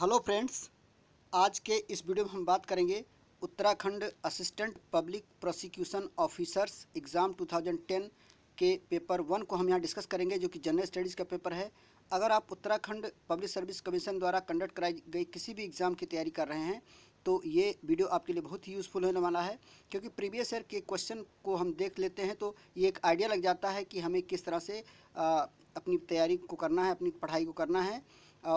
hello friends आज के इस वीडियो में हम बात करेंगे Uttarakhand assistant public prosecution officers exam 2010 के पेपर वन को हम यहाँ डिस्कस करेंगे जो कि जनरल स्टडीज़ का पेपर है अगर आप उत्तराखंड पब्लिक सर्विस कमीशन द्वारा कंडक्ट कराई गई किसी भी एग्ज़ाम की तैयारी कर रहे हैं तो ये वीडियो आपके लिए बहुत ही यूज़फुल होने वाला है क्योंकि प्रीवियस ईयर के क्वेश्चन को हम देख लेते हैं तो ये एक आइडिया लग जाता है कि हमें किस तरह से अपनी तैयारी को करना है अपनी पढ़ाई को करना है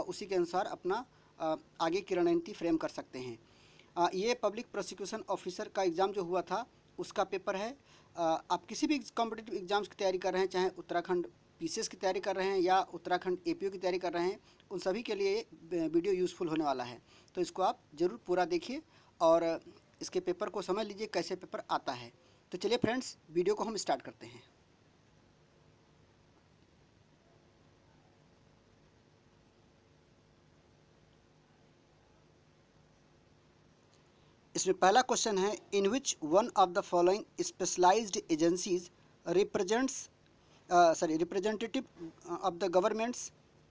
उसी के अनुसार अपना आगे की रणनीति फ्रेम कर सकते हैं ये पब्लिक प्रोसिक्यूशन ऑफिसर का एग्ज़ाम जो हुआ था उसका पेपर है आप किसी भी कॉम्पिटेटिव एग्ज़ाम्स की तैयारी कर रहे हैं चाहे उत्तराखंड पीसीएस की तैयारी कर रहे हैं या उत्तराखंड एपीओ की तैयारी कर रहे हैं उन सभी के लिए वीडियो यूज़फुल होने वाला है तो इसको आप ज़रूर पूरा देखिए और इसके पेपर को समझ लीजिए कैसे पेपर आता है तो चलिए फ्रेंड्स वीडियो को हम स्टार्ट करते हैं इसमें पहला क्वेश्चन है in which one of the following specialised agencies represents sorry representative of the governments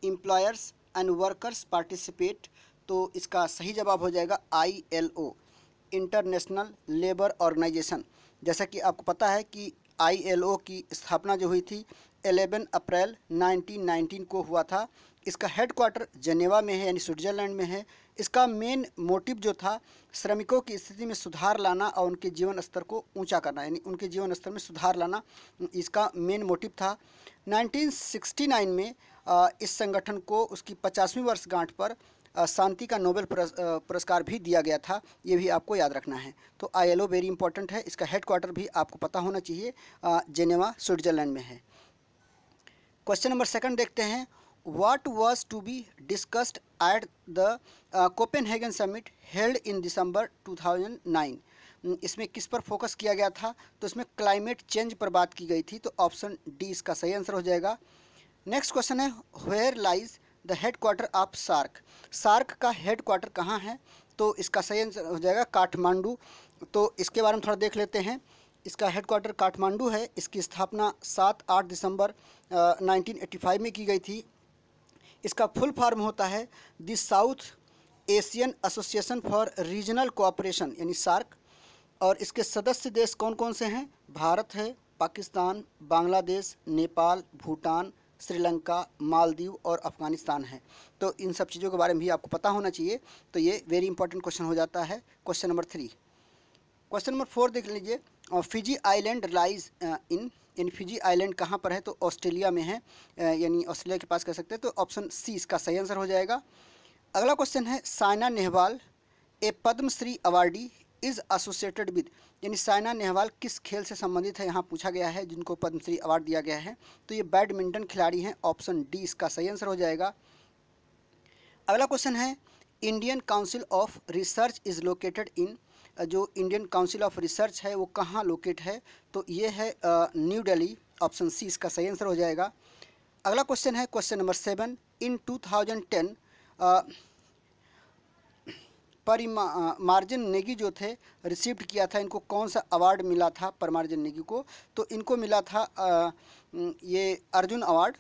employers and workers participate तो इसका सही जवाब हो जाएगा I L O international labour organisation जैसा कि आपको पता है कि आईएलओ की स्थापना जो हुई थी 11 अप्रैल 1919 को हुआ था इसका हेडक्वार्टर जनेवा में है यानी स्विट्जरलैंड में है इसका मेन मोटिव जो था श्रमिकों की स्थिति में सुधार लाना और उनके जीवन स्तर को ऊंचा करना यानी उनके जीवन स्तर में सुधार लाना इसका मेन मोटिव था 1969 में इस संगठन को उसकी पचासवीं वर्षगांठ पर शांति का नोबेल पुरस्कार भी दिया गया था ये भी आपको याद रखना है तो आईएलओ वेरी इंपॉर्टेंट है इसका हेडक्वार्टर भी आपको पता होना चाहिए जेनेवा स्विट्जरलैंड में है क्वेश्चन नंबर सेकंड देखते हैं what was to be discussed at the uh, Copenhagen summit held in December 2009 hmm, इसमें किस पर फोकस किया गया था तो इसमें क्लाइमेट चेंज पर बात की गई थी तो ऑप्शन डी इसका सही आंसर हो जाएगा नेक्स्ट क्वेश्चन है where lies the head quarter of SAARC SAARC का हेड क्वार्टर कहाँ है तो इसका सही आंसर हो जाएगा काठमांडू तो इसके बारे में थोड़ा देख लेते हैं इसका हेड क्वार्टर काठमांडू है इसकी स्थापना सात आठ दिसंबर uh, नाइनटीन फाइव में की गई थी इसका फुल फॉर्म होता है the South Asian association for regional cooperation यानी सार्क और इसके सदस्य देश कौन कौन से हैं भारत है पाकिस्तान बांग्लादेश नेपाल भूटान श्रीलंका मालदीव और अफगानिस्तान है तो इन सब चीज़ों के बारे में भी आपको पता होना चाहिए तो ये वेरी इंपॉर्टेंट क्वेश्चन हो जाता है question number three question number four देख लीजिए फिजी आइलैंड लाइज इन यानी फिजी आइलैंड कहाँ पर है तो ऑस्ट्रेलिया में है यानी ऑस्ट्रेलिया के पास कह सकते हैं तो ऑप्शन सी इसका सही आंसर हो जाएगा अगला क्वेश्चन है Saina Nehwal a Padmashri awardee is associated with यानी साइना नेहवाल किस खेल से संबंधित है यहाँ पूछा गया है जिनको पद्मश्री अवार्ड दिया गया है तो ये बैडमिंटन खिलाड़ी हैं ऑप्शन डी इसका सही आंसर हो जाएगा अगला क्वेश्चन है Indian council of research is located in जो इंडियन काउंसिल ऑफ रिसर्च है वो कहाँ लोकेट है तो ये है न्यू दिल्ली ऑप्शन सी इसका सही आंसर हो जाएगा अगला क्वेश्चन है question number seven in 2010 Parmarjan Negi जो थे रिसीव्ड किया था इनको कौन सा अवार्ड मिला था परमार्जन नेगी को तो इनको मिला था आ, ये अर्जुन अवार्ड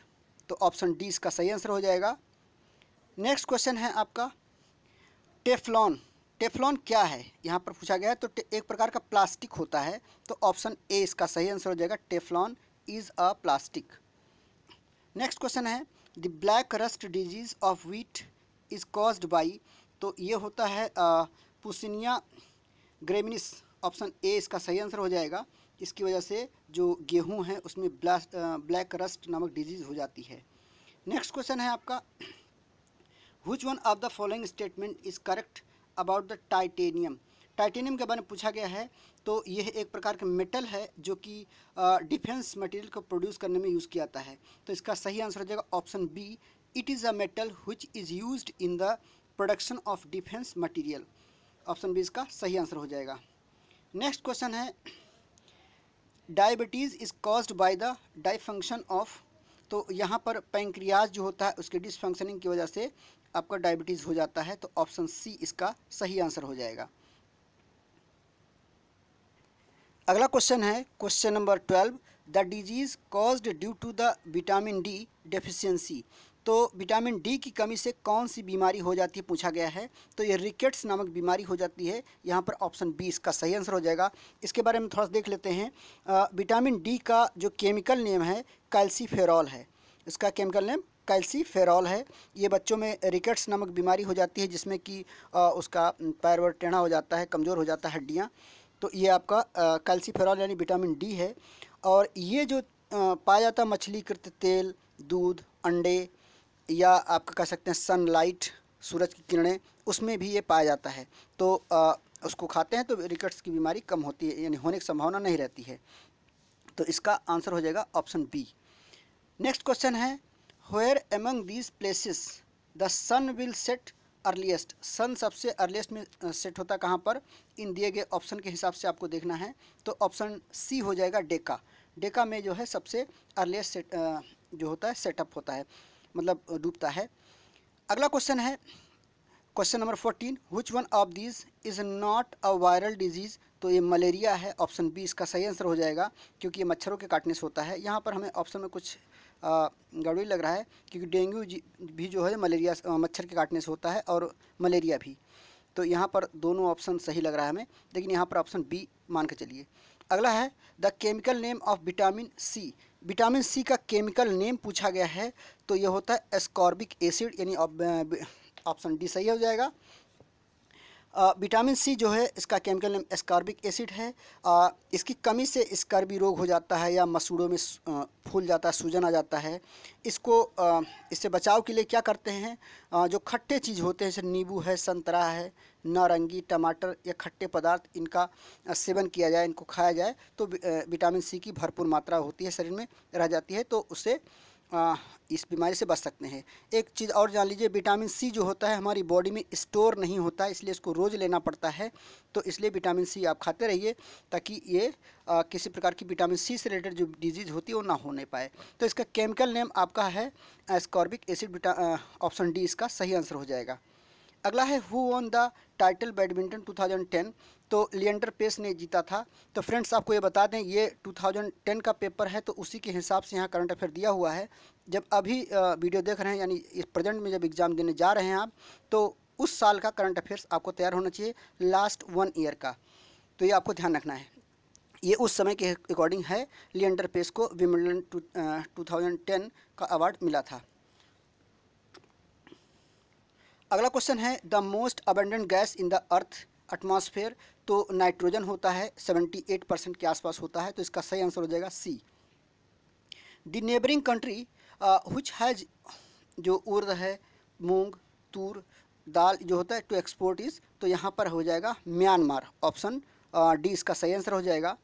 तो ऑप्शन डी इसका सही आंसर हो जाएगा नेक्स्ट क्वेश्चन है आपका टेफलॉन टेफ्लॉन क्या है यहाँ पर पूछा गया है तो एक प्रकार का प्लास्टिक होता है तो ऑप्शन ए इसका सही आंसर हो जाएगा Teflon is a plastic next question है the black rust disease of wheat is caused by तो ये होता है पुसिनिया ग्रेमिनिस ऑप्शन ए इसका सही आंसर हो जाएगा इसकी वजह से जो गेहूं है उसमें ब्लास्ट ब्लैक रस्ट नामक डिजीज़ हो जाती है नेक्स्ट क्वेश्चन है आपका which one of the following statement is correct about the titanium titanium के बारे में पूछा गया है तो यह एक प्रकार का मेटल है जो कि डिफेंस मटेरियल को प्रोड्यूस करने में यूज़ किया जाता है तो इसका सही आंसर हो जाएगा option B it is a metal which is use in the production of defence material option B इसका सही आंसर हो जाएगा नेक्स्ट क्वेश्चन है diabetes is caused by the dysfunction of तो यहाँ पर पेंक्रियाज जो होता है उसके डिसफंक्शनिंग की वजह से आपका डायबिटीज़ हो जाता है तो ऑप्शन सी इसका सही आंसर हो जाएगा अगला क्वेश्चन है question number twelve the disease caused due to the vitamin D deficiency तो विटामिन डी की कमी से कौन सी बीमारी हो जाती है पूछा गया है तो ये रिकेट्स नामक बीमारी हो जाती है यहाँ पर ऑप्शन बी इसका सही आंसर हो जाएगा इसके बारे में थोड़ा सा देख लेते हैं विटामिन डी का जो केमिकल नेम है कैल्सीफेरॉल है इसका केमिकल नेम कैल्सीफेरॉल है ये बच्चों में रिकेट्स नामक बीमारी हो जाती है जिसमें कि उसका पैर वर टेढ़ा हो जाता है कमज़ोर हो जाता है हड्डियाँ तो ये आपका कैल्सीफेरॉल यानी विटामिन डी है और ये जो पाया जाता मछलीकृत तेल दूध अंडे या आपका कह सकते हैं सनलाइट सूरज की किरणें उसमें भी ये पाया जाता है तो आ, उसको खाते हैं तो रिकट्स की बीमारी कम होती है यानी होने की संभावना नहीं रहती है तो इसका आंसर हो जाएगा ऑप्शन बी नेक्स्ट क्वेश्चन है where among these places the sun will set earliest sun सबसे अर्लीस्ट में सेट होता है कहाँ पर इन दिए गए ऑप्शन के हिसाब से आपको देखना है तो ऑप्शन सी हो जाएगा डेका डेका में जो है सबसे अर्लीस्ट सेट जो होता है सेटअप होता है मतलब डूबता है अगला क्वेश्चन है question number fourteen which one of this is not a viral disease तो ये मलेरिया है ऑप्शन बी इसका सही आंसर हो जाएगा क्योंकि ये मच्छरों के काटने से होता है यहाँ पर हमें ऑप्शन में कुछ गड़बड़ी लग रहा है क्योंकि डेंगू भी जो है मलेरिया मच्छर के काटने से होता है और मलेरिया भी तो यहाँ पर दोनों ऑप्शन सही लग रहा है हमें लेकिन यहाँ पर ऑप्शन बी मान के चलिए अगला है the chemical name of vitamin C vitamin C का केमिकल नेम पूछा गया है तो यह होता है एस्कॉर्बिक एसिड यानी ऑप्शन डी सही हो जाएगा विटामिन सी जो है इसका केमिकल नेम एस्कार्बिक एसिड है आ, इसकी कमी से स्कर्बी रोग हो जाता है या मसूड़ों में फूल जाता है सूजन आ जाता है इसको आ, इससे बचाव के लिए क्या करते हैं आ, जो खट्टे चीज़ होते हैं जैसे नींबू है संतरा है नारंगी टमाटर या खट्टे पदार्थ इनका सेवन किया जाए इनको खाया जाए तो विटामिन सी की भरपूर मात्रा होती है शरीर में रह जाती है तो उसे इस बीमारी से बच सकते हैं एक चीज़ और जान लीजिए विटामिन सी जो होता है हमारी बॉडी में स्टोर नहीं होता इसलिए इसको रोज़ लेना पड़ता है तो इसलिए विटामिन सी आप खाते रहिए ताकि ये आ, किसी प्रकार की विटामिन सी से रिलेटेड जो डिजीज़ होती है वो ना होने पाए तो इसका केमिकल नेम आपका है एस्कॉर्बिक एसिड ऑप्शन डी इसका सही आंसर हो जाएगा अगला है who on the title badminton 2010 तो लियंडर पेस ने जीता था तो फ्रेंड्स आपको ये बता दें ये 2010 का पेपर है तो उसी के हिसाब से यहाँ करंट अफेयर दिया हुआ है जब अभी वीडियो देख रहे हैं यानी इस प्रेजेंट में जब एग्ज़ाम देने जा रहे हैं आप तो उस साल का करंट अफेयर्स आपको तैयार होना चाहिए लास्ट वन ईयर का तो ये आपको ध्यान रखना है ये उस समय के अकॉर्डिंग है लियंडर पेस को विमिल्डन टू थाउजेंड टेन का अवार्ड मिला था अगला क्वेश्चन है the most abundant gas in the earth atmosphere तो नाइट्रोजन होता है 78 परसेंट के आसपास होता है तो इसका सही आंसर हो जाएगा C the neighbouring country which has जो उर्द है मूंग तूर दाल जो होता है टू एक्सपोर्ट इज तो यहाँ पर हो जाएगा म्यांमार ऑप्शन डी uh, इसका सही आंसर हो जाएगा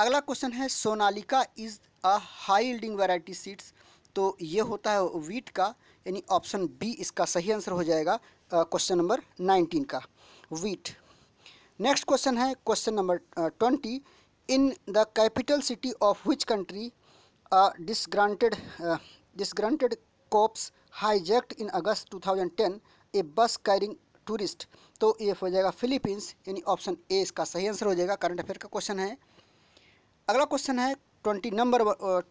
अगला क्वेश्चन है Sonalika is a high yielding variety seeds तो ये होता है वीट का यानी ऑप्शन बी इसका सही आंसर हो जाएगा क्वेश्चन नंबर नाइनटीन का वीट नेक्स्ट क्वेश्चन है question number twenty in the capital city of which country disgruntled disgruntled cops hijacked in August 2010 a bus carrying tourist तो ये हो जाएगा फिलीपींस यानी ऑप्शन ए इसका सही आंसर हो जाएगा करंट अफेयर का क्वेश्चन है अगला क्वेश्चन है twenty number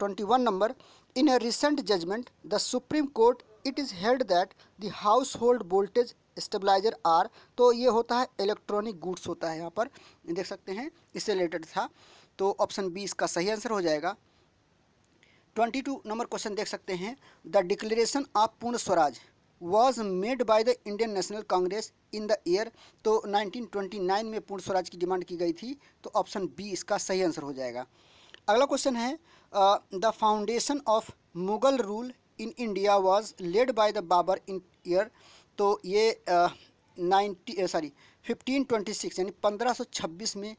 twenty one number in a recent judgement the supreme court it is held that the house hold voltage stabiliser are तो ये होता है इलेक्ट्रॉनिक गुड्स होता है यहाँ पर देख सकते हैं इससे रिलेटेड था तो ऑप्शन बी इसका सही आंसर हो जाएगा ट्वेंटी टू नंबर क्वेश्चन देख सकते हैं the declaration of Purna Swaraj was made by the Indian national congress in the year तो 1929 में पूर्ण स्वराज की डिमांड की गई थी तो ऑप्शन बी इसका सही आंसर हो जाएगा अगला क्वेश्चन है the foundation of Mughal rule in India was led by the Babar in year तो ये ninety sorry fifteen twenty six यानी पंद्रह सौ छब्बीस में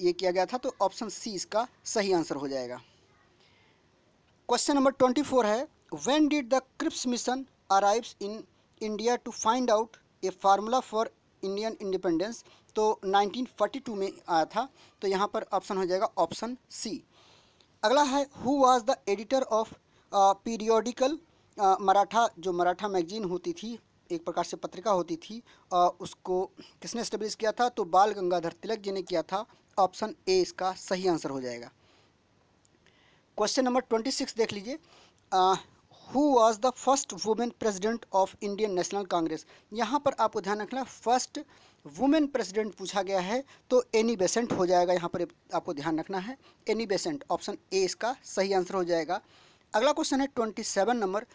ये किया गया था तो ऑप्शन सी इसका सही आंसर हो जाएगा क्वेश्चन नंबर ट्वेंटी फोर है when did the Cripps mission arrives in India to find out a formula for Indian independence तो 1942 में आया था तो यहाँ पर ऑप्शन हो जाएगा ऑप्शन सी अगला है who was the editor of periodical Maratha जो मराठा मैगजीन होती थी एक प्रकार से पत्रिका होती थी आ, uh, उसको किसने स्टेब्लिश किया था तो बाल गंगाधर तिलक जी ने किया था ऑप्शन ए इसका सही आंसर हो जाएगा क्वेश्चन नंबर ट्वेंटी सिक्स देख लीजिए who was the first women president of Indian national congress यहाँ पर आपको ध्यान रखना फर्स्ट वुमेन प्रेसिडेंट पूछा गया है तो एनी बेसेंट हो जाएगा यहाँ पर आपको ध्यान रखना है एनी बेसेंट ऑप्शन ए इसका सही आंसर हो जाएगा अगला क्वेश्चन है twenty seven number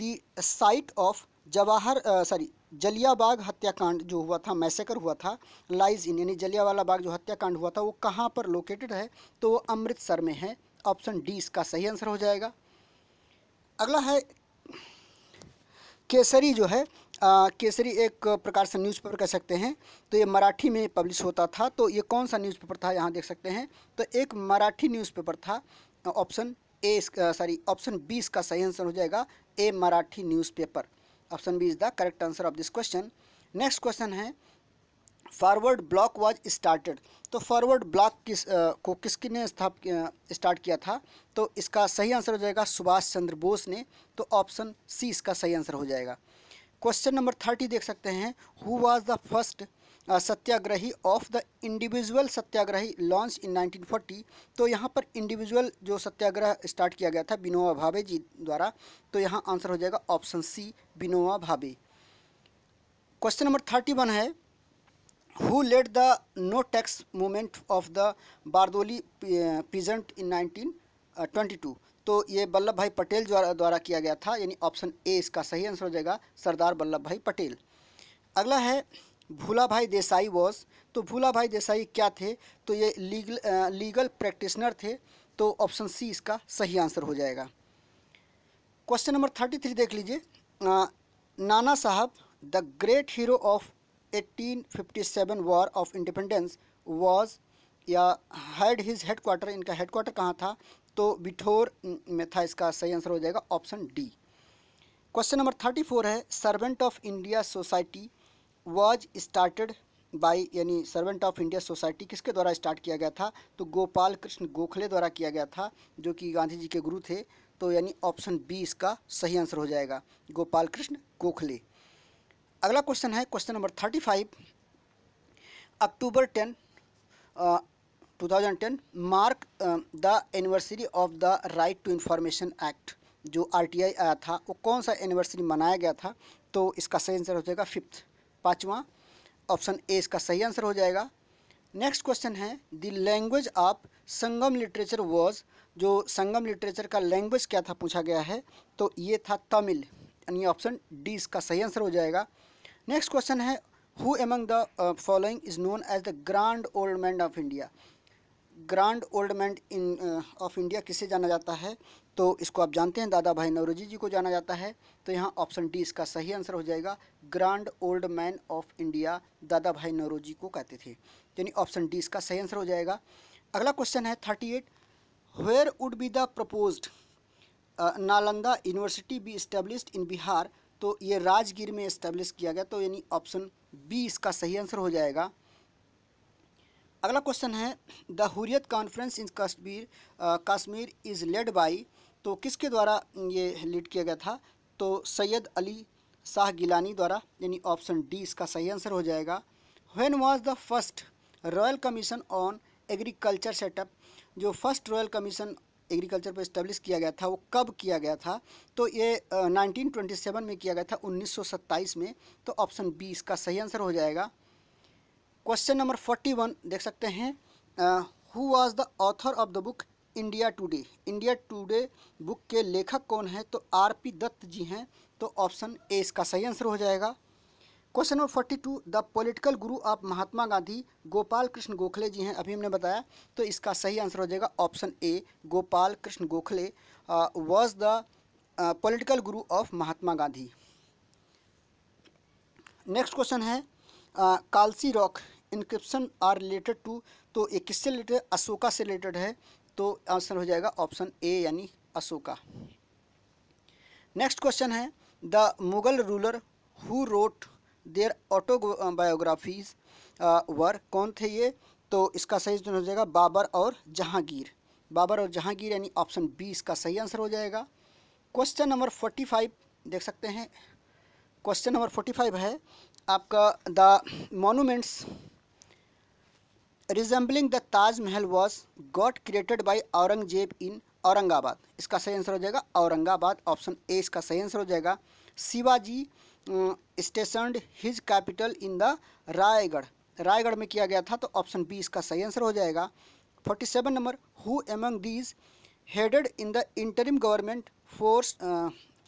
the site of Jawahar sorry Jaliabagh हत्याकांड जो हुआ था मैसेकर हुआ था लाइज इन यानी जलियावाला बाग जो हत्याकांड हुआ था वो कहाँ पर लोकेटेड है तो वो अमृतसर में है ऑप्शन डी इसका सही आंसर हो जाएगा अगला है केसरी जो है आ, केसरी एक प्रकार से न्यूज़पेपर कह सकते हैं तो ये मराठी में पब्लिश होता था तो ये कौन सा न्यूज़पेपर था यहाँ देख सकते हैं तो एक मराठी न्यूज़पेपर था option A sorry option B इसका सही आंसर हो जाएगा a Marathi newspaper option B is the correct answer of this question next question है फॉरवर्ड ब्लॉक वाज स्टार्टेड तो फॉरवर्ड ब्लॉक किस आ, को किसने स्थाप स्टार्ट किया था तो इसका सही आंसर हो जाएगा सुभाष चंद्र बोस ने तो ऑप्शन सी इसका सही आंसर हो जाएगा क्वेश्चन नंबर थर्टी देख सकते हैं who was the first satyagrahi of the individual satyagrahi launch in 1940 तो यहाँ पर इंडिविजुअल जो सत्याग्रह स्टार्ट किया गया था बिनोवा भावे जी द्वारा तो यहाँ आंसर हो जाएगा ऑप्शन सी बिनोवा Bhave question number thirty one है who led the no tax no of the Bardoli the in nineteen twenty two तो ये वल्लभ भाई पटेल द्वारा द्वारा किया गया था यानी ऑप्शन ए इसका सही आंसर हो जाएगा सरदार वल्लभ भाई पटेल अगला है भूला भाई देसाई वॉस तो भूला भाई देसाई क्या थे तो ये लीगल आ, लीगल प्रैक्टिशनर थे तो ऑप्शन सी इसका सही आंसर हो जाएगा क्वेश्चन नंबर थर्टी थ्री देख लीजिए Nana Sahib the great hero of 1857 war of independence was या हैड हिज हेड क्वार्टर इनका हेड क्वार्टर कहाँ था तो बिठोर में था इसका सही आंसर हो जाएगा option D question number thirty four है servant of India society was started by यानी सर्वेंट ऑफ इंडिया सोसाइटी किसके द्वारा स्टार्ट किया गया था तो गोपाल कृष्ण गोखले द्वारा किया गया था जो कि गांधी जी के गुरु थे तो यानी ऑप्शन बी इसका सही आंसर हो जाएगा गोपाल कृष्ण गोखले अगला क्वेश्चन है question number thirty five October ten two thousand ten mark the anniversary of the right to information act जो आरटीआई आया था वो कौन सा एनिवर्सरी मनाया गया था तो इसका सही आंसर हो जाएगा फिफ्थ पाँचवा ऑप्शन ए इसका सही आंसर हो जाएगा नेक्स्ट क्वेश्चन है the language of Sangam literature was जो संगम लिटरेचर का लैंग्वेज क्या था पूछा गया है तो ये था तमिल यानी ऑप्शन डी इसका सही आंसर हो जाएगा नेक्स्ट क्वेश्चन है who among the following is known as the grand old man of India grand old man in of India किसे जाना जाता है तो इसको आप जानते हैं दादा भाई नवरोजी जी को जाना जाता है तो यहाँ ऑप्शन डी इसका सही आंसर हो जाएगा grand old man of India Dadabhai Naoroji को कहते थे यानी ऑप्शन डी इसका सही आंसर हो जाएगा अगला क्वेश्चन है thirty eight where would be the propose Nalanda university be established in Bihar तो ये राजगीर में इस्टेब्लिश किया गया तो यानी ऑप्शन बी इसका सही आंसर हो जाएगा अगला क्वेश्चन है the Hurriyat conference in Kashmir Kashmir is led by तो किसके द्वारा ये लीड किया गया था तो सैयद अली शाह गिलानी द्वारा यानी ऑप्शन डी इसका सही आंसर हो जाएगा when was the first royal commission on agriculture set up जो फर्स्ट रॉयल कमीशन एग्रीकल्चर पर इस्टेब्लिश किया गया था वो कब किया गया था तो ये नाइनटीन ट्वेंटी सेवन में किया गया था उन्नीस सौ सत्ताईस में तो ऑप्शन बी इसका सही आंसर हो जाएगा क्वेश्चन नंबर फोर्टी वन देख सकते हैं who was the author of the book India today India today book के लेखक कौन है तो आर पी दत्त जी हैं तो ऑप्शन ए इसका सही आंसर हो जाएगा question number forty two the political guru of Mahatma Gandhi Gopal Krishna Gokhale ji हैं अभी हमने बताया तो इसका सही आंसर हो जाएगा option A Gopal Krishna Gokhale was the political guru of Mahatma Gandhi next question है Kalsi rock inscription are related to तो ये किससे रिलेटेड अशोका से रिलेटेड है तो आंसर हो जाएगा ऑप्शन ए यानी अशोका नेक्स्ट क्वेश्चन है the Mughal ruler who wrote their biographies were कौन थे ये तो इसका सही जो हो जाएगा बाबर और जहांगीर बाबर और जहांगीर यानी ऑप्शन बी इसका सही आंसर हो जाएगा क्वेश्चन नंबर फोर्टी फाइव देख सकते हैं क्वेश्चन नंबर फोर्टी फाइव है आपका the monuments resembling the Taj Mahal was got created by Aurangzeb in Aurangabad इसका सही आंसर हो जाएगा औरंगाबाद ऑप्शन ए इसका सही आंसर हो जाएगा Shivaji stationed his capital in the Raigad Raigad में किया गया था तो ऑप्शन बी इसका सही आंसर हो जाएगा forty seven number who among these headed in the interim government force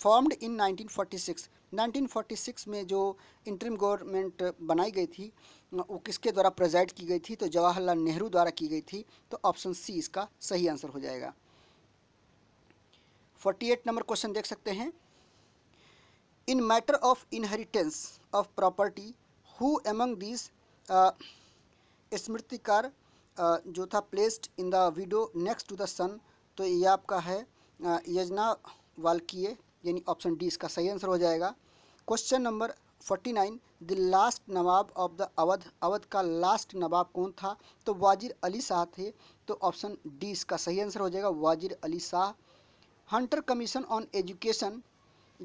formed in 1946 1946 में जो इंटरिम गवर्नमेंट बनाई गई थी वो किसके द्वारा प्रेजाइड की गई थी तो जवाहरलाल नेहरू द्वारा की गई थी तो ऑप्शन सी इसका सही आंसर हो जाएगा 48 नंबर क्वेश्चन देख सकते हैं in matter of inheritance of property who among this स्मृतिकार जो था placed in the widow next to the son तो ये आपका है uh, यजना वालकीय यानी ऑप्शन डी इसका सही आंसर हो जाएगा question number forty nine the last nawab of the Awadh Awadh का लास्ट नवाब कौन था तो वाजिर अली शाह थे तो ऑप्शन डी इसका सही आंसर हो जाएगा Wajid Ali Shah Hunter commission on education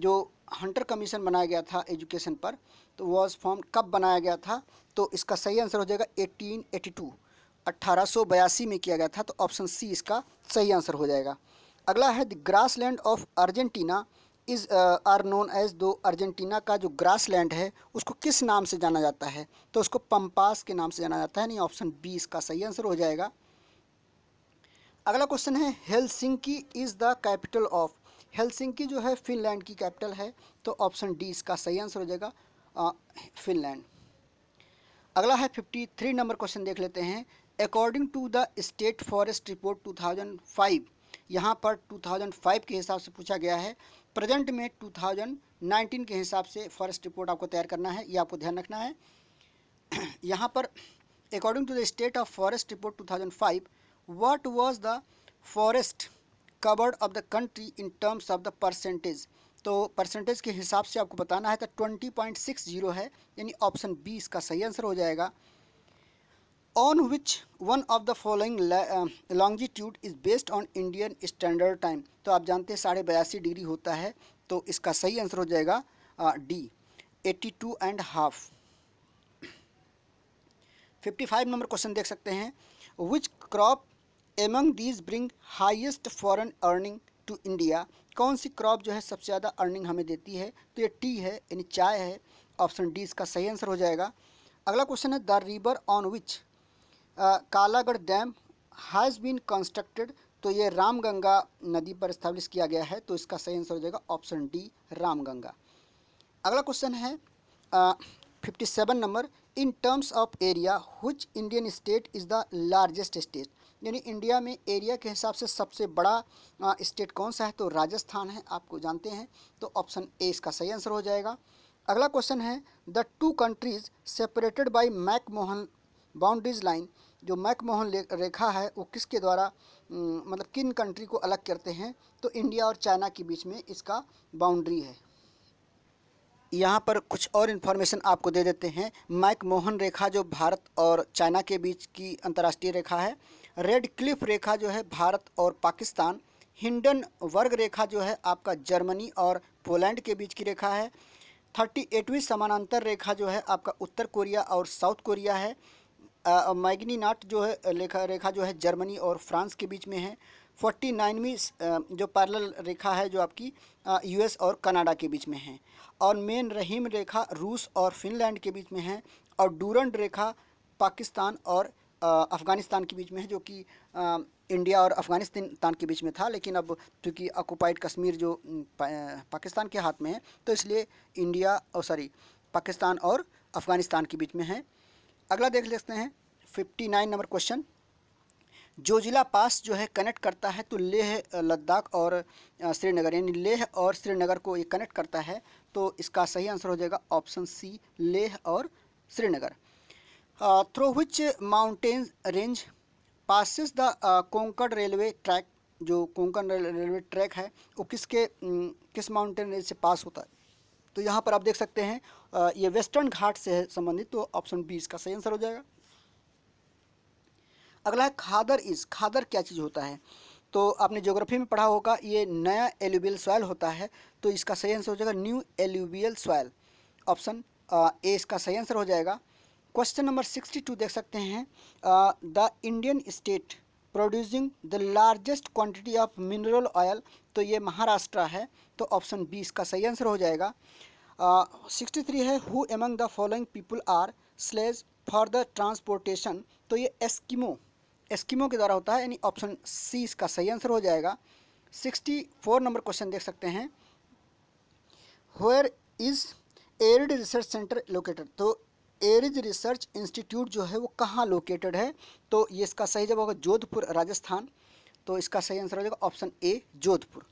जो हंटर कमीशन बनाया गया था एजुकेशन पर तो वॉज फॉर्म कब बनाया गया था तो इसका सही आंसर हो जाएगा 1882 1882 में किया गया था तो ऑप्शन सी इसका सही आंसर हो जाएगा अगला है the grass land of Argentina is are known as दो अर्जेंटीना का जो ग्रास लैंड है उसको किस नाम से जाना जाता है तो उसको पम्पास के नाम से जाना जाता है नहीं ऑप्शन बी इसका सही आंसर हो जाएगा अगला क्वेश्चन है Helsinki is the capital of Helsinki जो है फिनलैंड की कैपिटल है तो ऑप्शन डी इसका सही आंसर हो जाएगा फिनलैंड अगला है फिफ्टी थ्री नंबर क्वेश्चन देख लेते हैं according to the state forest report 2005 यहाँ पर फाइव के हिसाब से पूछा गया है प्रेजेंट में नाइनटीन के हिसाब से फॉरेस्ट रिपोर्ट आपको तैयार करना है ये आपको ध्यान रखना है यहाँ पर according to the state of forest report 2005 what was the forest covered of the country in terms of the percentage तो परसेंटेज के हिसाब से आपको बताना है तो ट्वेंटी पॉइंट सिक्स जीरो है यानी ऑप्शन बी इसका सही आंसर हो जाएगा on which one of the following longitude is based on Indian standard time तो आप जानते हैं साढ़े बयासी डिग्री होता है तो इसका सही आंसर हो जाएगा D eighty two and half fifty five number question देख सकते हैं which crop among these bring highest foreign earning to India कौन सी क्रॉप जो है सबसे ज़्यादा अर्निंग हमें देती है तो ये टी है यानी चाय है ऑप्शन डी इसका सही आंसर हो जाएगा अगला क्वेश्चन है the river on which Kalagarh dam has been constructed तो ये रामगंगा नदी पर स्थापित किया गया है तो इसका सही आंसर हो जाएगा ऑप्शन डी रामगंगा अगला क्वेश्चन है fifty seven number in terms of area which Indian state is the largest state यानी इंडिया में एरिया के हिसाब से सबसे बड़ा स्टेट कौन सा है तो राजस्थान है आपको जानते हैं तो ऑप्शन ए इसका सही आंसर हो जाएगा अगला क्वेश्चन है the two countries separated by McMahon boundaries line जो मैकमोहन रेखा है वो किसके द्वारा मतलब किन कंट्री को अलग करते हैं तो इंडिया और चाइना के बीच में इसका बाउंड्री है यहाँ पर कुछ और इन्फॉर्मेशन आपको दे देते हैं मैकमोहन रेखा जो भारत और चाइना के बीच की अंतर्राष्ट्रीय रेखा है रेड क्लिफ रेखा जो है भारत और पाकिस्तान हिंडन वर्ग रेखा जो है आपका जर्मनी और पोलैंड के बीच की रेखा है थर्टी एटवीं समानांतर रेखा जो है आपका उत्तर कोरिया और साउथ कोरिया है मैगनी नाट जो है रेखा रेखा जो है जर्मनी और फ्रांस के बीच में है फोर्टी नाइनवीं जो पैरल रेखा है जो आपकी यूएस और कनाडा के बीच में है और मेन रहीम रेखा रूस और फिनलैंड के बीच में है और डूरंड रेखा पाकिस्तान और अफ़गानिस्तान के बीच में है जो कि इंडिया और अफ़गानिस्तान के बीच में था लेकिन अब चूँकि ऑक्यूपाइड कश्मीर जो पा, पाकिस्तान के हाथ में है तो इसलिए इंडिया और सॉरी पाकिस्तान और अफ़गानिस्तान के बीच में है अगला देख लेते हैं fifty nine number question Zojila pass जो है कनेक्ट करता है तो लेह लद्दाख और श्रीनगर यानी लेह और श्रीनगर को ये कनेक्ट करता है तो इसका सही आंसर हो जाएगा ऑप्शन सी लेह और Srinagar through which mountain range passes the Konkan railway track जो कोंकण रेलवे ट्रैक है वो किसके किस माउंटेन रेंज से पास होता है तो यहाँ पर आप देख सकते हैं ये वेस्टर्न घाट से है संबंधित तो ऑप्शन बी इसका सही आंसर हो जाएगा अगला है खादर इज खादर क्या चीज़ होता है तो आपने ज्योग्राफी में पढ़ा होगा ये नया एल्यूबियल सॉयल होता है तो इसका सही आंसर हो जाएगा न्यू एल्यूबियल सॉयल ऑप्शन ए इसका सही आंसर हो जाएगा क्वेश्चन नंबर सिक्सटी टू देख सकते हैं the Indian state producing the largest quantity of mineral oil तो ये महाराष्ट्र है तो ऑप्शन बी इसका सही आंसर हो जाएगा सिक्सटी uh, थ्री है who among the following people are sledge for the transportation तो ये एस्किमो एस्किमो के द्वारा होता है यानी ऑप्शन सी इसका सही आंसर हो जाएगा सिक्सटी फोर नंबर क्वेश्चन देख सकते हैं where is arid research center located तो एरिज रिसर्च इंस्टीट्यूट जो है वो कहाँ लोकेटेड है तो ये इसका सही जवाब होगा जोधपुर राजस्थान तो इसका सही आंसर हो जाएगा option A Jodhpur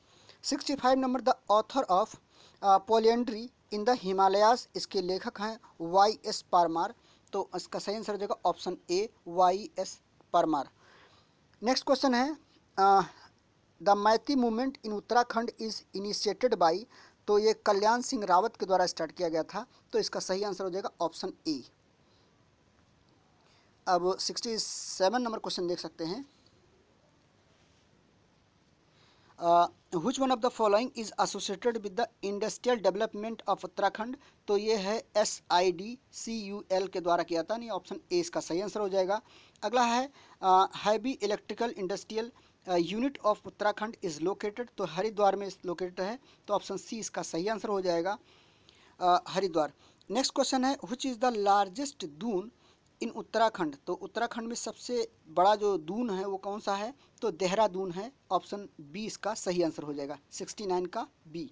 sixty five number the author of polyandry in the Himalayas इसके लेखक हैं वाई एस पारमार तो इसका सही आंसर हो जाएगा option A Y S Parmar next question है the Maiti movement in Uttarakhand is initiated by तो ये कल्याण सिंह रावत के द्वारा स्टार्ट किया गया था तो इसका सही आंसर हो जाएगा ऑप्शन ए अब 67 नंबर क्वेश्चन देख सकते हैं which one of the following is associated with the industrial development of Uttarakhand तो ये है S I D C U L के द्वारा किया था नहीं ऑप्शन ए इसका सही आंसर हो जाएगा अगला है heavy electrical industrial unit of Uttarakhand is located तो हरिद्वार में लोकेटेड है तो ऑप्शन सी इसका सही आंसर हो जाएगा हरिद्वार नेक्स्ट क्वेश्चन है which is the largest doon in Uttarakhand तो उत्तराखंड में सबसे बड़ा जो दून है वो कौन सा है तो देहरादून है ऑप्शन बी इसका सही आंसर हो जाएगा सिक्सटी नाइन का बी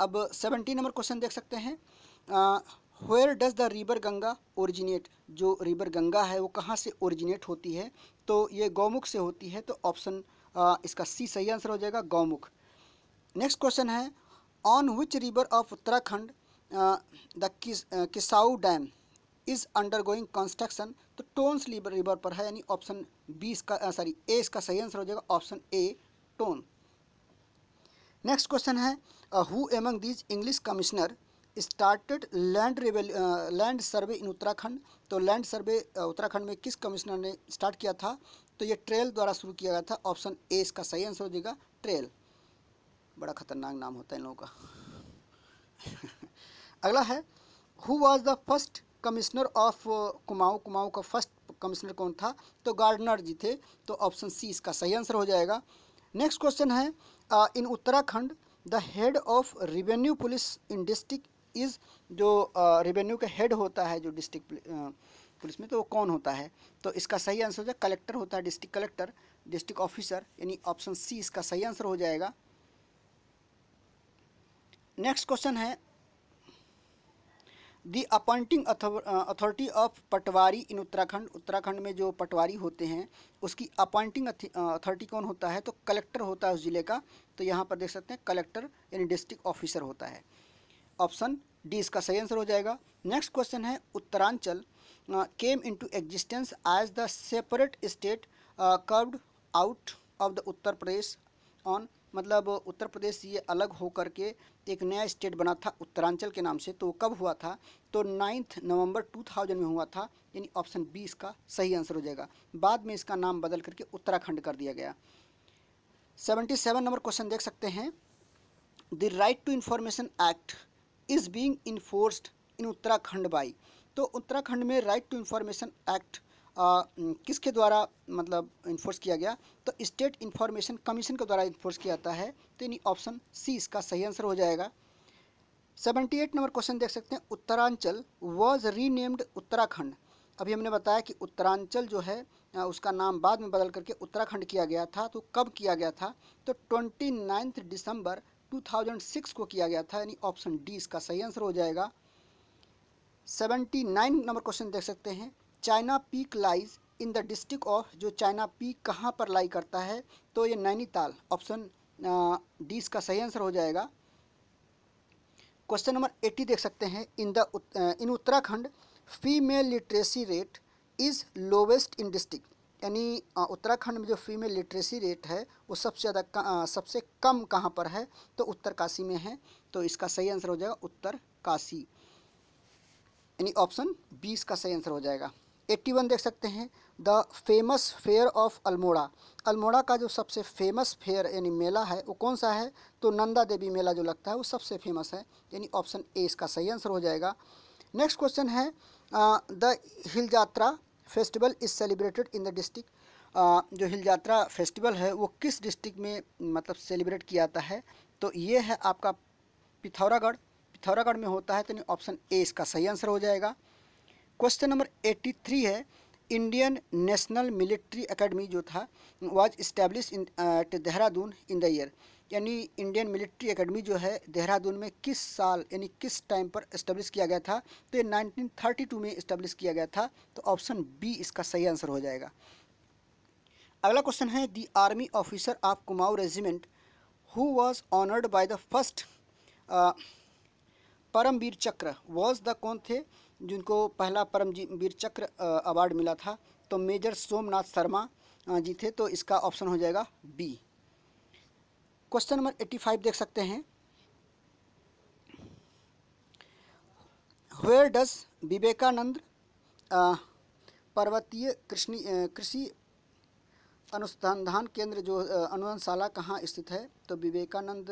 अब सेवेंटी नंबर क्वेश्चन देख सकते हैं where does the river Ganga originate जो रिवर गंगा है वो कहाँ से ओरिजिनेट होती है तो ये गौमुख से होती है तो ऑप्शन इसका सी सही आंसर हो जाएगा गौमुख नेक्स्ट क्वेश्चन है on which river of Uttarakhand the Kisau dam is undergoing construction तो टोन्स रिवर रिवर पर है यानी ऑप्शन बी इसका सॉरी ए इसका सही आंसर हो जाएगा option A Tons next question है who among these English commissioner started land revenue land survey in Uttarakhand तो लैंड सर्वे uh, उत्तराखंड में किस कमिश्नर ने स्टार्ट किया था तो ये ट्रेल द्वारा शुरू किया गया था ऑप्शन ए इसका सही आंसर हो जाएगा ट्रेल बड़ा खतरनाक नाम होता है इन लोगों का अगला है who was the first commissioner of Kumaon Kumaon का फर्स्ट कमिश्नर कौन था तो गार्डनर जी थे तो ऑप्शन सी इसका सही आंसर हो जाएगा नेक्स्ट क्वेश्चन है in uh, Uttarakhand the head of revenue police in district is जो रेवेन्यू का हेड होता है जो डिस्ट्रिक्ट पुलिस में तो वो कौन होता है तो इसका सही आंसर हो जाएगा कलेक्टर होता है डिस्ट्रिक्ट कलेक्टर डिस्ट्रिक्ट ऑफिसर यानी ऑप्शन सी इसका सही आंसर हो जाएगा नेक्स्ट क्वेश्चन है the appointing authority of patwari in Uttarakhand Uttarakhand में जो पटवारी होते हैं उसकी अपॉइंटिंग अथॉरिटी कौन होता है तो कलेक्टर होता है उस ज़िले का तो यहाँ पर देख सकते हैं कलेक्टर यानी डिस्ट्रिक्ट ऑफिसर होता है ऑप्शन डी इसका सही आंसर हो जाएगा नेक्स्ट क्वेश्चन है Uttaranchal came into existence as the separate state carved out of the Uttar Pradesh on मतलब उत्तर प्रदेश ये अलग हो कर के एक नया स्टेट बना था उत्तरांचल के नाम से तो कब हुआ था तो नाइन्थ नवंबर 2000 में हुआ था यानी ऑप्शन बी इसका सही आंसर हो जाएगा बाद में इसका नाम बदल करके उत्तराखंड कर दिया गया 77 नंबर क्वेश्चन देख सकते हैं the right to information act is being enforced in Uttarakhand by तो उत्तराखंड में राइट टू इन्फॉर्मेशन एक्ट किसके द्वारा मतलब इन्फोर्स किया गया तो स्टेट इन्फॉर्मेशन कमीशन के द्वारा इन्फोर्स किया जाता है तो यानी ऑप्शन सी इसका सही आंसर हो जाएगा सेवेंटी एट नंबर क्वेश्चन देख सकते हैं उत्तरांचल वॉज रीनेम्ड उत्तराखंड अभी हमने बताया कि उत्तरांचल जो है उसका नाम बाद में बदल करके उत्तराखंड किया गया था तो कब किया गया था तो ट्वेंटी नाइन्थ दिसंबर 2006 को किया गया था यानी ऑप्शन डी इसका सही आंसर हो जाएगा 79 नंबर क्वेश्चन देख सकते हैं China peak lies in the district of जो चाइना पीक कहाँ पर लाई करता है तो ये नैनीताल ऑप्शन डी इसका सही आंसर हो जाएगा क्वेश्चन नंबर 80 देख सकते हैं in the in Uttarakhand female literacy rate is lowest in district यानी उत्तराखंड में जो फीमेल लिटरेसी रेट है वो सबसे ज़्यादा सबसे कम कहाँ पर है तो उत्तर काशी में है तो इसका सही आंसर हो जाएगा उत्तर काशी यानी ऑप्शन बीस का सही आंसर हो जाएगा एट्टी वन देख सकते हैं the famous fair of Almora Almora का जो सबसे फेमस फेयर यानी मेला है वो कौन सा है तो नंदा देवी मेला जो लगता है वो सबसे फेमस है यानी ऑप्शन ए इसका सही आंसर हो जाएगा नेक्स्ट क्वेश्चन है the hill yatra festival is celebrated in the district जो हिल यात्रा फेस्टिवल है वो किस डिस्ट्रिक्ट में मतलब सेलिब्रेट किया जाता है तो ये है आपका पिथौरागढ़ पिथौरागढ़ में होता है तो ऑप्शन ए इसका सही आंसर हो जाएगा क्वेश्चन नंबर एट्टी थ्री है इंडियन नेशनल मिलिट्री एकेडमी जो था was establish in at Dehradun in the year यानी इंडियन मिलिट्री एकेडमी जो है देहरादून में किस साल यानी किस टाइम पर इस्टेब्लिश किया गया था तो ये 1932 में इस्टेब्लिश किया गया था तो ऑप्शन बी इसका सही आंसर हो जाएगा अगला क्वेश्चन है the army officer of Kumaon regiment who was honoured by the first Param Vir Chakra was the कौन थे जिनको पहला परमवीर चक्र अवार्ड मिला था तो मेजर सोमनाथ शर्मा जी थे तो इसका ऑप्शन हो जाएगा B question number eighty five देख सकते हैं वेयर डज विवेकानंद पर्वतीय कृषि कृषि अनुसंधान केंद्र जो अनुसंशाला कहाँ स्थित है तो विवेकानंद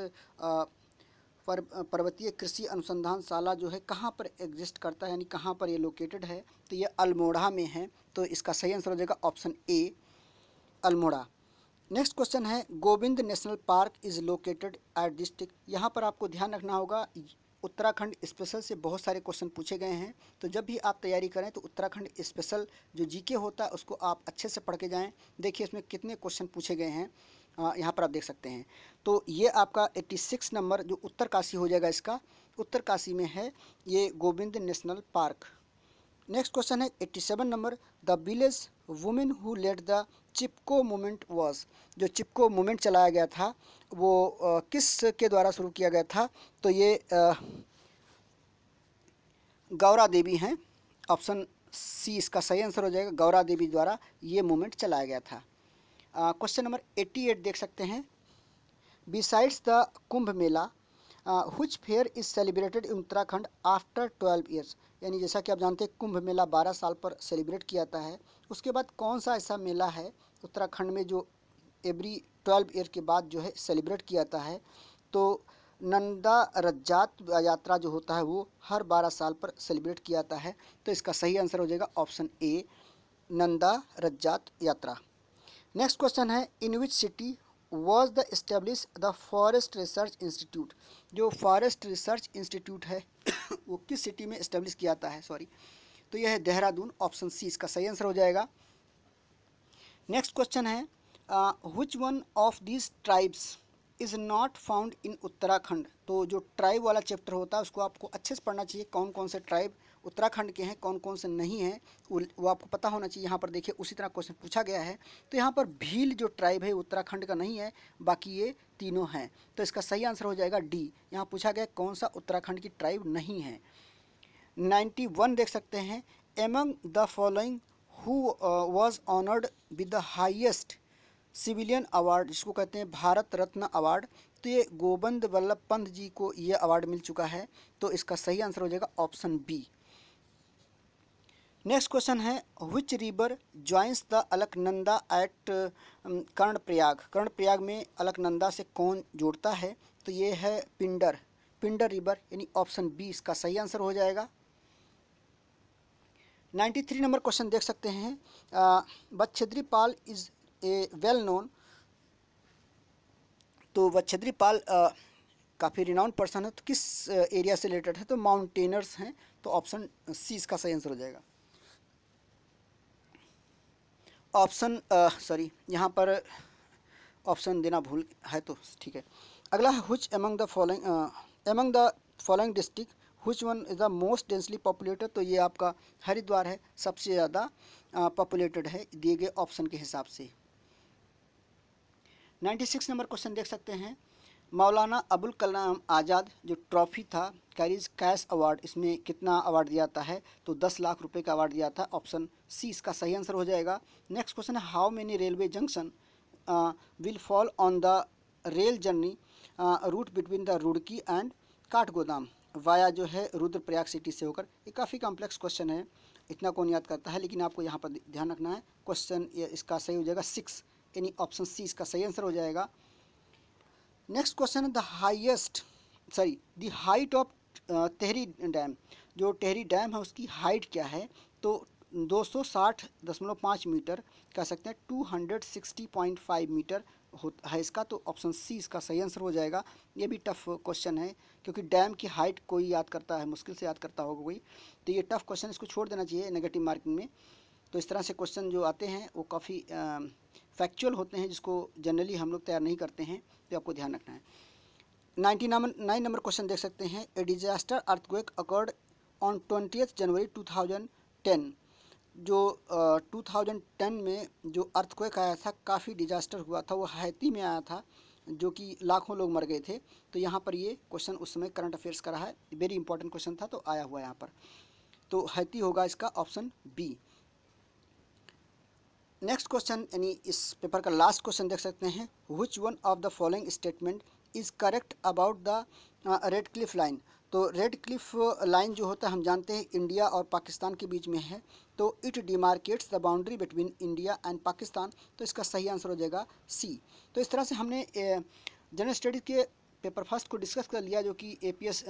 पर पर्वतीय कृषि अनुसंधान शाला जो है कहाँ पर एग्जिस्ट करता है यानी कहाँ पर ये लोकेटेड है तो ये अल्मोड़ा में है तो इसका सही आंसर हो जाएगा option A Almora next question है Govind national park is located at district यहाँ पर आपको ध्यान रखना होगा उत्तराखंड स्पेशल से बहुत सारे क्वेश्चन पूछे गए हैं तो जब भी आप तैयारी करें तो उत्तराखंड स्पेशल जो जीके होता है उसको आप अच्छे से पढ़ के जाएँ देखिए इसमें कितने क्वेश्चन पूछे गए हैं यहाँ पर आप देख सकते हैं तो ये आपका 86 नंबर जो उत्तर काशी हो जाएगा इसका उत्तर काशी में है ये Govind national park next question है 87 number the village women who led the Chipko movement was जो चिपको मूवमेंट चलाया गया था वो किस के द्वारा शुरू किया गया था तो ये गौरा देवी हैं ऑप्शन सी इसका सही आंसर हो जाएगा गौरा देवी द्वारा ये मूवमेंट चलाया गया था क्वेश्चन नंबर 88 देख सकते हैं besides the Kumbh Mela which fair is celebrated in Uttarakhand after twelve 12 यानी जैसा कि आप जानते हैं कुंभ मेला बारह साल पर सेलिब्रेट किया जाता है उसके बाद कौन सा ऐसा मेला है उत्तराखंड में जो एवरी ट्वेल्व ईयर के बाद जो है सेलिब्रेट किया जाता है तो नंदा रज्जात यात्रा जो होता है वो हर बारह साल पर सेलिब्रेट किया जाता है तो इसका सही आंसर हो जाएगा ऑप्शन ए नंदा रज्जात यात्रा नेक्स्ट क्वेश्चन है in which city was the establish the forest research institute जो फॉरेस्ट रिसर्च इंस्टीट्यूट है वो किस सिटी में इस्टेब्लिश किया जाता है सॉरी तो यह है देहरादून ऑप्शन सी इसका सही आंसर हो जाएगा नेक्स्ट क्वेश्चन है which one of these tribes is not found in Uttarakhand तो जो ट्राइब वाला चैप्टर होता है उसको आपको अच्छे से पढ़ना चाहिए कौन कौन से ट्राइब उत्तराखंड के हैं कौन कौन से नहीं हैं वो आपको पता होना चाहिए यहाँ पर देखिए उसी तरह क्वेश्चन पूछा गया है तो यहाँ पर भील जो ट्राइब है उत्तराखंड का नहीं है बाकी ये तीनों हैं तो इसका सही आंसर हो जाएगा डी यहाँ पूछा गया कौन सा उत्तराखंड की ट्राइब नहीं है नाइन्टी वन देख सकते हैं among the following who was honoured with the highest civilian award जिसको कहते हैं भारत रत्न अवार्ड तो ये गोबंद वल्लभ पंत जी को ये अवार्ड मिल चुका है तो इसका सही आंसर हो जाएगा ऑप्शन बी नेक्स्ट क्वेश्चन है which river joins the Alaknanda at Karnaprayag Karnaprayag में अलकनंदा से कौन जोड़ता है तो ये है पिंडर पिंडर रिवर यानी ऑप्शन बी इसका सही आंसर हो जाएगा 93 नंबर क्वेश्चन देख सकते हैं Bachendri Pal is a well known तो बच्छेद्री पाल काफ़ी रिनाउंड पर्सन है तो किस एरिया से रिलेटेड है तो माउंटेनर्स हैं तो ऑप्शन सी इसका सही आंसर हो जाएगा ऑप्शन सॉरी यहाँ पर ऑप्शन देना भूल है तो ठीक है अगला है which among the following among the following district which one is the most densely populated तो ये आपका हरिद्वार है सबसे ज़्यादा पॉपुलेटेड है दिए गए ऑप्शन के हिसाब से 96 नंबर क्वेश्चन देख सकते हैं मौलाना अबुल कलाम आज़ाद जो ट्रॉफी था कैरीज कैश अवार्ड इसमें कितना अवार्ड दिया जाता है तो दस लाख रुपये का अवार्ड दिया था ऑप्शन सी इसका सही आंसर हो जाएगा नेक्स्ट क्वेश्चन है how many railway junction will fall on the rail journey route between the Roorkee and Kathgodam via जो है रुद्रप्रयाग सिटी से होकर ये काफ़ी कॉम्प्लेक्स क्वेश्चन है इतना कौन याद करता है लेकिन आपको यहाँ पर ध्यान रखना है क्वेश्चन इसका सही हो जाएगा सिक्स यानी ऑप्शन सी इसका सही आंसर हो जाएगा नेक्स्ट क्वेश्चन है the highest sorry the height of Tehri dam जो टेहरी डैम है उसकी हाइट क्या है तो 260.5 मीटर कह सकते हैं 260.5 मीटर है इसका तो ऑप्शन सी इसका सही आंसर हो जाएगा ये भी टफ क्वेश्चन है क्योंकि डैम की हाइट कोई याद करता है मुश्किल से याद करता होगा कोई तो ये टफ क्वेश्चन इसको छोड़ देना चाहिए नेगेटिव मार्किंग में तो इस तरह से क्वेश्चन जो आते हैं वो काफ़ी फैक्चुअल होते हैं जिसको जनरली हम लोग तैयार नहीं करते हैं तो आपको ध्यान रखना है नाइन्टी नाइन नंबर क्वेश्चन देख सकते हैं a disaster earthquake occurred on twenty January 2010 जो uh, 2010 में जो अर्थक्वेक आया था काफ़ी डिजास्टर हुआ था वो हैती में आया था जो कि लाखों लोग मर गए थे तो यहाँ पर ये क्वेश्चन उस समय करंट अफेयर्स का रहा है वेरी इंपॉर्टेंट क्वेश्चन था तो आया हुआ यहाँ पर तो हैती होगा इसका ऑप्शन बी नेक्स्ट क्वेश्चन यानी इस पेपर का लास्ट क्वेश्चन देख सकते हैं which one of the following statement is correct about the Radcliffe line तो रेड क्लिफ लाइन जो होता है हम जानते हैं इंडिया और पाकिस्तान के बीच में है तो it demarcates the boundary between India and Pakistan तो इसका सही आंसर हो जाएगा सी तो इस तरह से हमने जनरल uh, स्टडीज़ के पेपर फर्स्ट को डिस्कस कर लिया जो कि ए पी एस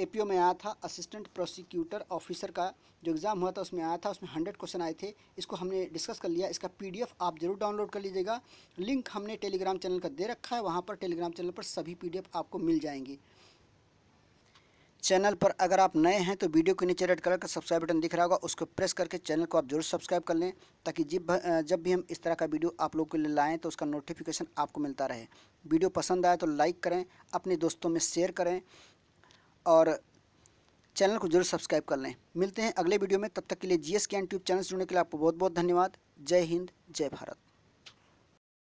एपीओ में आया था असिस्टेंट प्रोसिक्यूटर ऑफिसर का जो एग्ज़ाम हुआ था उसमें आया था उसमें हंड्रेड क्वेश्चन आए थे इसको हमने डिस्कस कर लिया इसका पीडीएफ आप जरूर डाउनलोड कर लीजिएगा लिंक हमने टेलीग्राम चैनल का दे रखा है वहाँ पर टेलीग्राम चैनल पर सभी पीडीएफ आपको मिल जाएंगे चैनल पर अगर आप नए हैं तो वीडियो के नीचे रेड कलर का सब्सक्राइब बटन दिख रहा होगा उसको प्रेस करके चैनल को आप जरूर सब्सक्राइब कर लें ताकि जब जब भी हम इस तरह का वीडियो आप लोगों के लिए लाएँ तो उसका नोटिफिकेशन आपको मिलता रहे वीडियो पसंद आए तो लाइक करें अपने दोस्तों में शेयर करें और चैनल को जरूर सब्सक्राइब कर लें मिलते हैं अगले वीडियो में तब तक के लिए G S K N tube channel से जुड़ने के लिए आपको बहुत बहुत धन्यवाद जय हिंद जय भारत